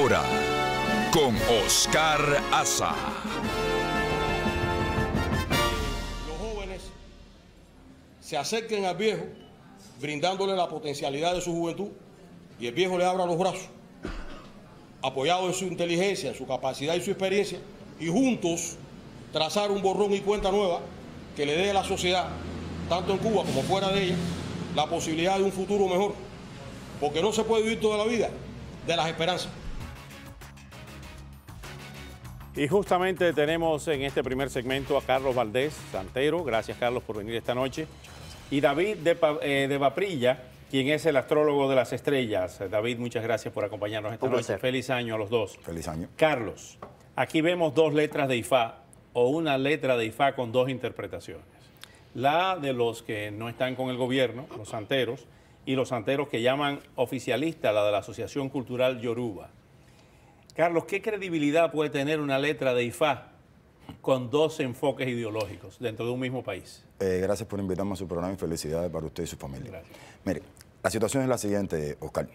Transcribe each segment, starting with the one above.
Ahora, con Oscar Asa. Los jóvenes se acerquen al viejo brindándole la potencialidad de su juventud y el viejo le abra los brazos, apoyado en su inteligencia, su capacidad y su experiencia, y juntos trazar un borrón y cuenta nueva que le dé a la sociedad, tanto en Cuba como fuera de ella, la posibilidad de un futuro mejor. Porque no se puede vivir toda la vida de las esperanzas. Y justamente tenemos en este primer segmento a Carlos Valdés Santero. Gracias, Carlos, por venir esta noche. Y David de, eh, Vaprilla, quien es el astrólogo de las estrellas. David, muchas gracias por acompañarnos esta noche. Feliz año a los dos. Feliz año. Carlos, aquí vemos dos letras de IFA o una letra de IFA con dos interpretaciones. La de los que no están con el gobierno, los santeros, y los santeros que llaman oficialista, la de la Asociación Cultural Yoruba. Carlos, ¿qué credibilidad puede tener una letra de IFA con dos enfoques ideológicos dentro de un mismo país? Eh, gracias por invitarme a su programa y felicidades para usted y su familia. Mire, la situación es la siguiente, Oscar.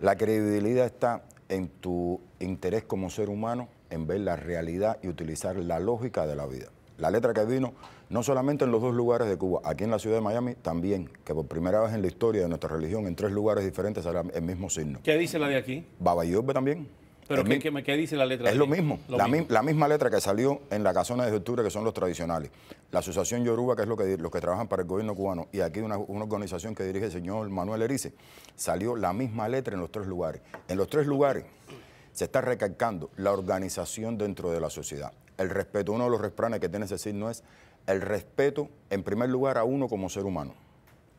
La credibilidad está en tu interés como ser humano, en ver la realidad y utilizar la lógica de la vida. La letra que vino no solamente en los dos lugares de Cuba, aquí en la ciudad de Miami también, que por primera vez en la historia de nuestra religión, en tres lugares diferentes, era el mismo signo. ¿Qué dice la de aquí? Babayope también. ¿Pero qué, dice la letra? Es lo mismo, la, misma letra que salió en la casona de octubre, que son los tradicionales. La Asociación Yoruba, que es lo que los que trabajan para el gobierno cubano, y aquí una, organización que dirige el señor Manuel Erice, salió la misma letra en los tres lugares. En los tres lugares se está recalcando la organización dentro de la sociedad. El respeto, uno de los resplandes que tiene ese signo es el respeto, en primer lugar, a uno como ser humano.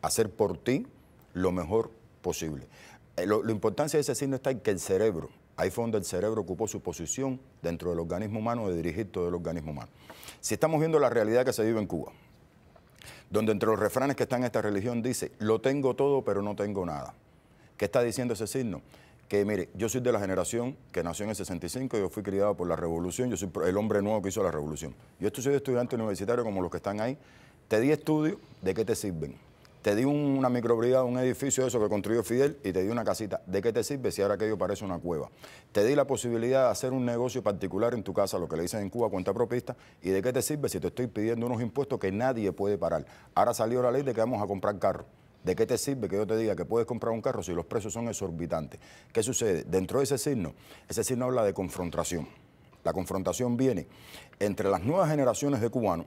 Hacer por ti lo mejor posible. Eh, lo, la importancia de ese signo está en que el cerebro, Ahí fue donde el cerebro ocupó su posición dentro del organismo humano, de dirigir todo el organismo humano. Si estamos viendo la realidad que se vive en Cuba, donde entre los refranes que están en esta religión dice, lo tengo todo pero no tengo nada. ¿Qué está diciendo ese signo? Que mire, yo soy de la generación que nació en el 65, yo fui criado por la revolución, yo soy el hombre nuevo que hizo la revolución. Yo estoy soy estudiante universitario como los que están ahí. Te di estudio, ¿de qué te sirven? Te di una microbrigada, un edificio, de eso que construyó Fidel, y te di una casita. ¿De qué te sirve si ahora aquello parece una cueva? Te di la posibilidad de hacer un negocio particular en tu casa, lo que le dicen en Cuba, cuenta propista, ¿y de qué te sirve si te estoy pidiendo unos impuestos que nadie puede parar? Ahora salió la ley de que vamos a comprar carros. ¿De qué te sirve que yo te diga que puedes comprar un carro si los precios son exorbitantes? ¿Qué sucede? Dentro de ese signo, ese signo habla de confrontación. La confrontación viene entre las nuevas generaciones de cubanos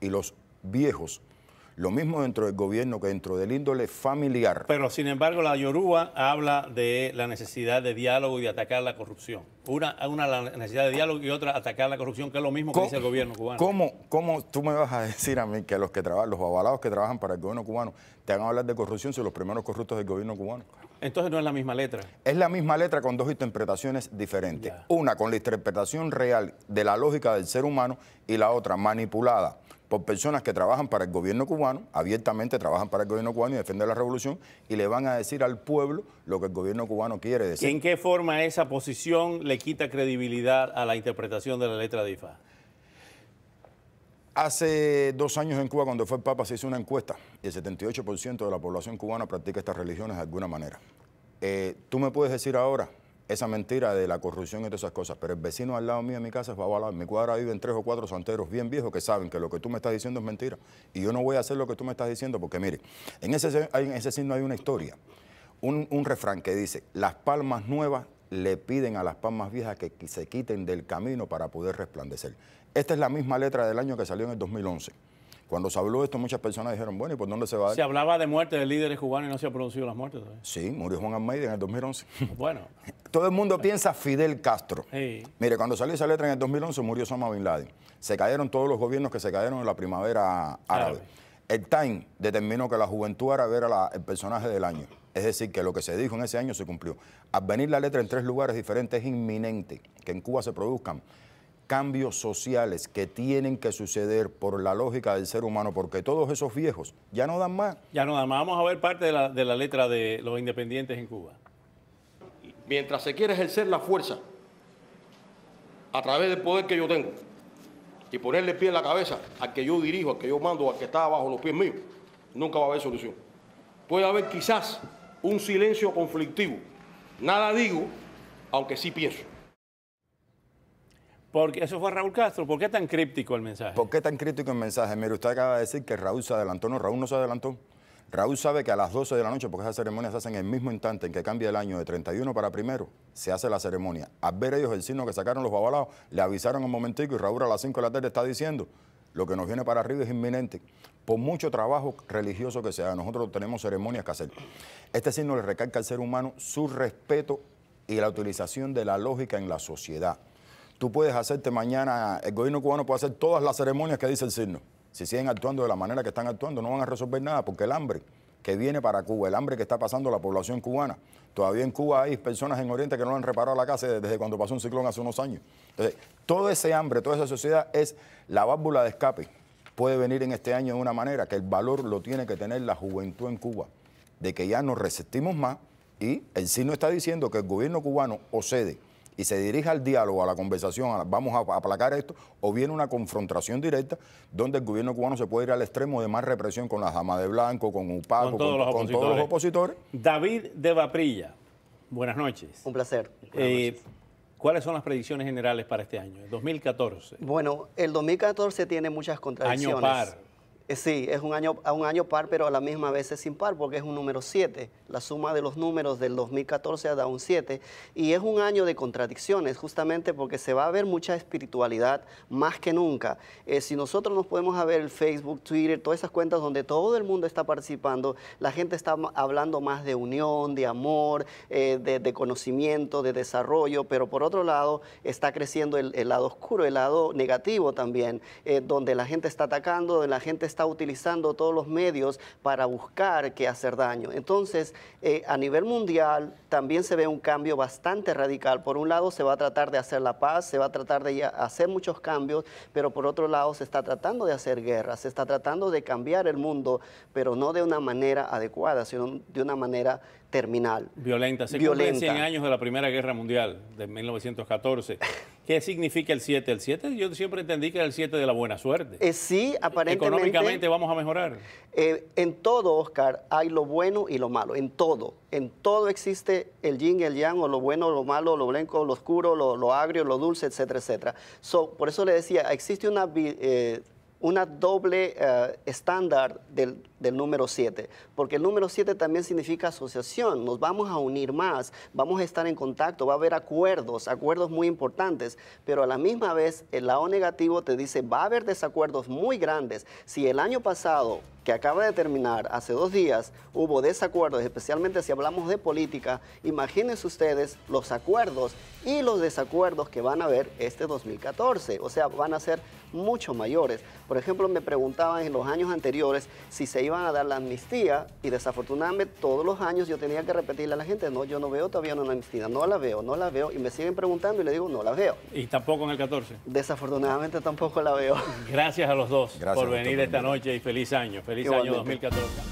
y los viejos lo mismo dentro del gobierno que dentro del índole familiar. Pero sin embargo, la Yoruba habla de la necesidad de diálogo y atacar la corrupción. Una, una la necesidad de diálogo y otra atacar la corrupción, que es lo mismo que dice el gobierno cubano. ¿cómo, tú me vas a decir a mí que los que trabajan, los avalados que trabajan para el gobierno cubano, te van a hablar de corrupción si los primeros corruptos del gobierno cubano? Entonces no es la misma letra. Es la misma letra con dos interpretaciones diferentes. Una con la interpretación real de la lógica del ser humano y la otra manipulada por personas que trabajan para el gobierno cubano, abiertamente trabajan para el gobierno cubano y defienden la revolución, y le van a decir al pueblo lo que el gobierno cubano quiere decir. ¿En qué forma esa posición le quita credibilidad a la interpretación de la letra de IFA? Hace dos años en Cuba, cuando fue Papa, se hizo una encuesta y el 78% de la población cubana practica estas religiones de alguna manera. Eh, Tú me puedes decir ahora, esa mentira de la corrupción y todas esas cosas. Pero el vecino al lado mío, de mi casa, es babalado. En mi cuadra viven tres o cuatro santeros bien viejos que saben que lo que tú me estás diciendo es mentira. Y yo no voy a hacer lo que tú me estás diciendo porque, mire, en ese, en ese signo hay una historia, un, un refrán que dice, las palmas nuevas le piden a las palmas viejas que se quiten del camino para poder resplandecer. Esta es la misma letra del año que salió en el 2011. Cuando se habló esto, muchas personas dijeron, bueno, ¿y por dónde se va? A se hablaba de muerte de líderes cubanos y no se han producido las muertes. Sí, murió Juan Almeida en el 2011. Bueno. Todo el mundo piensa Fidel Castro. Mire, cuando salió esa letra en el 2011 murió Osama Bin Laden. Se cayeron todos los gobiernos que se cayeron en la primavera árabe. El Time determinó que la juventud árabe era el personaje del año. Es decir, que lo que se dijo en ese año se cumplió. Al venir la letra en tres lugares diferentes es inminente que en Cuba se produzcan cambios sociales que tienen que suceder por la lógica del ser humano, porque todos esos viejos ya no dan más. Ya no dan más. Vamos a ver parte de la, letra de los independientes en Cuba. Mientras se quiere ejercer la fuerza a través del poder que yo tengo y ponerle pie en la cabeza al que yo dirijo, al que yo mando, al que está abajo los pies míos, nunca va a haber solución. Puede haber quizás un silencio conflictivo. Nada digo, aunque sí pienso. Porque eso fue Raúl Castro. ¿Por qué tan críptico el mensaje? ¿Por qué tan críptico el mensaje? Mire, usted acaba de decir que Raúl se adelantó. No, Raúl no se adelantó. Raúl sabe que a las 12 de la noche, porque esas ceremonias se hacen en el mismo instante en que cambia el año de 31 para primero, se hace la ceremonia. Al ver ellos el signo que sacaron los babalados, le avisaron un momentico y Raúl a las 5 de la tarde está diciendo, lo que nos viene para arriba es inminente. Por mucho trabajo religioso que sea, nosotros tenemos ceremonias que hacer. Este signo le recalca al ser humano su respeto y la utilización de la lógica en la sociedad. Tú puedes hacerte mañana, el gobierno cubano puede hacer todas las ceremonias que dice el signo. Si siguen actuando de la manera que están actuando, no van a resolver nada porque el hambre que viene para Cuba, el hambre que está pasando la población cubana. Todavía en Cuba hay personas en Oriente que no han reparado la casa desde cuando pasó un ciclón hace unos años. Entonces, todo ese hambre, toda esa sociedad es la válvula de escape. Puede venir en este año de una manera que el valor lo tiene que tener la juventud en Cuba, de que ya no resistimos más y el signo está diciendo que el gobierno cubano o cede y se dirija al diálogo, a la conversación, vamos a aplacar esto, o viene una confrontación directa donde el gobierno cubano se puede ir al extremo de más represión con las damas de blanco, con UPACO, con, todos, los opositores. David de Vaprilla, buenas noches. Un placer. Eh, ¿Cuáles son las predicciones generales para este año, 2014? Bueno, el 2014 tiene muchas contradicciones. Año par. Eh, sí, es un año, a un año par, pero a la misma vez es impar, porque es un número 7. La suma de los números del 2014 da un 7. Y es un año de contradicciones, justamente porque se va a ver mucha espiritualidad más que nunca. Eh, si nosotros nos podemos ver el Facebook, Twitter, todas esas cuentas donde todo el mundo está participando, la gente está hablando más de unión, de amor, eh, de, conocimiento, de desarrollo, pero por otro lado está creciendo el, lado oscuro, el lado negativo también, donde la gente está atacando, donde la gente está está utilizando todos los medios para buscar que hacer daño. Entonces, eh, a nivel mundial también se ve un cambio bastante radical. Por un lado, se va a tratar de hacer la paz, se va a tratar de hacer muchos cambios, pero por otro lado, se está tratando de hacer guerra, se está tratando de cambiar el mundo, pero no de una manera adecuada, sino de una manera terminal. Violenta. Se Violenta. 100 años de la Primera Guerra Mundial, de 1914. ¿Qué significa el 7? El 7 yo siempre entendí que era el 7 de la buena suerte. Eh, sí, aparentemente. Económicamente vamos a mejorar. Eh, en todo, Oscar, hay lo bueno y lo malo, en todo. En todo existe el yin y el yang, o lo bueno, lo malo, lo blanco, lo oscuro, lo, agrio, lo dulce, etcétera, etcétera. por eso le decía, existe una... Eh, una doble eh, estándar del, del, número 7, porque el número 7 también significa asociación, nos vamos a unir más, vamos a estar en contacto, va a haber acuerdos, acuerdos muy importantes, pero a la misma vez el lado negativo te dice va a haber desacuerdos muy grandes. Si el año pasado que acaba de terminar hace dos días, hubo desacuerdos, especialmente si hablamos de política. Imagínense ustedes los acuerdos y los desacuerdos que van a haber este 2014. O sea, van a ser mucho mayores. Por ejemplo, me preguntaban en los años anteriores si se iban a dar la amnistía y desafortunadamente todos los años yo tenía que repetirle a la gente, no, yo no veo todavía una amnistía, no la veo, no la veo y me siguen preguntando y le digo, no la veo. ¿Y tampoco en el 14? Desafortunadamente tampoco la veo. Gracias a los dos por venir esta noche y feliz año. Feliz año 2014.